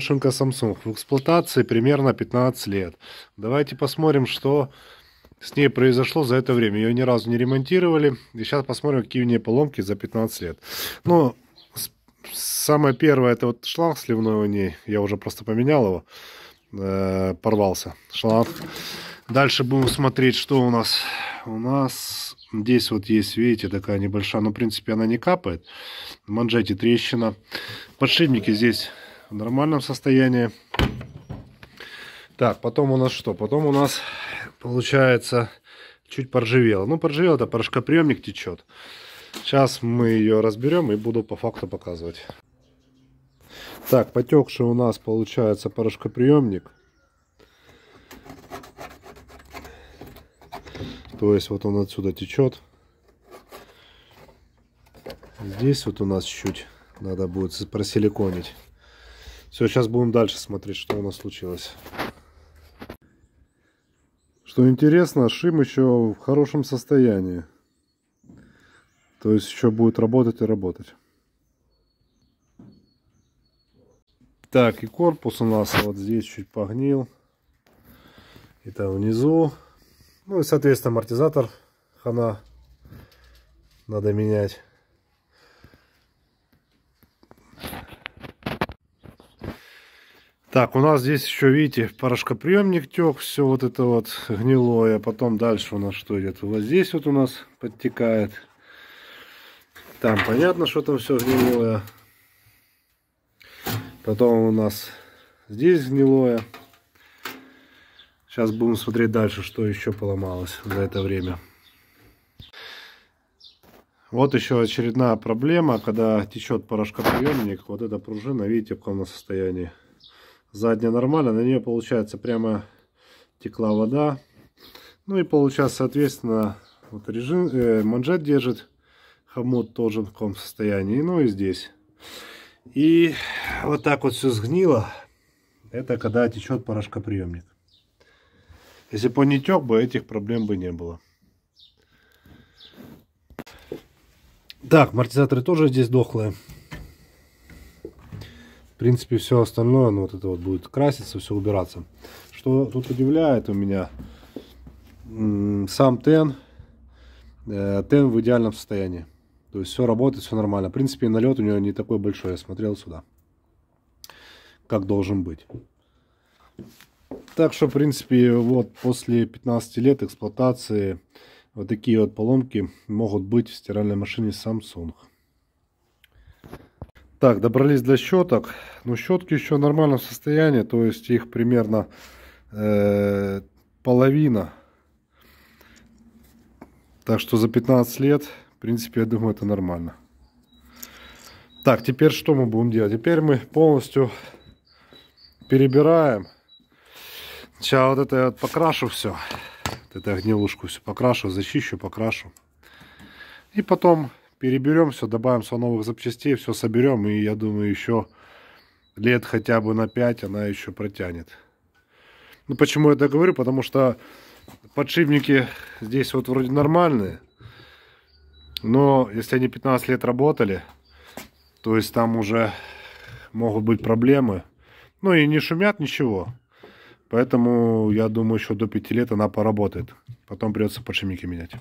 машинка Samsung в эксплуатации примерно 15 лет. Давайте посмотрим, что с ней произошло за это время. Ее ни разу не ремонтировали. И сейчас посмотрим, какие у нее поломки за 15 лет. Ну, самое первое, это вот шланг сливной у ней. Я уже просто поменял его. Э порвался шланг. Дальше будем смотреть, что у нас. У нас здесь вот есть, видите, такая небольшая, но в принципе она не капает. В манжете трещина. Подшипники здесь в нормальном состоянии. Так, потом у нас что? Потом у нас получается чуть поржевело. Ну, поржевело, это порошкоприемник течет. Сейчас мы ее разберем и буду по факту показывать. Так, потекший у нас получается порошкоприемник. То есть вот он отсюда течет. Здесь вот у нас чуть надо будет просиликонить. Все, сейчас будем дальше смотреть, что у нас случилось. Что интересно, шим еще в хорошем состоянии. То есть еще будет работать и работать. Так, и корпус у нас вот здесь чуть погнил. И там внизу. Ну и, соответственно, амортизатор хана надо менять. Так, у нас здесь еще, видите, порошкоприемник тек, все вот это вот гнилое. Потом дальше у нас что идет? Вот здесь вот у нас подтекает. Там понятно, что там все гнилое. Потом у нас здесь гнилое. Сейчас будем смотреть дальше, что еще поломалось за это время. Вот еще очередная проблема, когда течет порошкоприемник. Вот эта пружина, видите, в каком состоянии задняя нормально, на нее получается прямо текла вода. Ну и получается, соответственно, вот режим, э, манжет держит, хомут тоже в каком состоянии, ну и здесь. И вот так вот все сгнило, это когда течет порошкоприемник. Если бы он не тек бы, этих проблем бы не было. Так, амортизаторы тоже здесь дохлые принципе, все остальное, ну, вот это вот будет краситься, все убираться. Что тут удивляет у меня, сам тен, э, тен в идеальном состоянии. То есть все работает, все нормально. В принципе, налет у него не такой большой. Я смотрел сюда, как должен быть. Так что, в принципе, вот после 15 лет эксплуатации вот такие вот поломки могут быть в стиральной машине Samsung. Так, добрались до щеток. Но ну, щетки еще в нормальном состоянии, то есть их примерно э, половина. Так что за 15 лет, в принципе, я думаю, это нормально. Так, теперь что мы будем делать? Теперь мы полностью перебираем. Сейчас вот это я вот покрашу все. Вот это гнилушку все покрашу, зачищу, покрашу. И потом переберем все, добавим со новых запчастей, все соберем, и я думаю, еще лет хотя бы на 5 она еще протянет. Ну, почему я это говорю? Потому что подшипники здесь вот вроде нормальные, но если они 15 лет работали, то есть там уже могут быть проблемы. Ну и не шумят ничего. Поэтому я думаю, еще до 5 лет она поработает. Потом придется подшипники менять.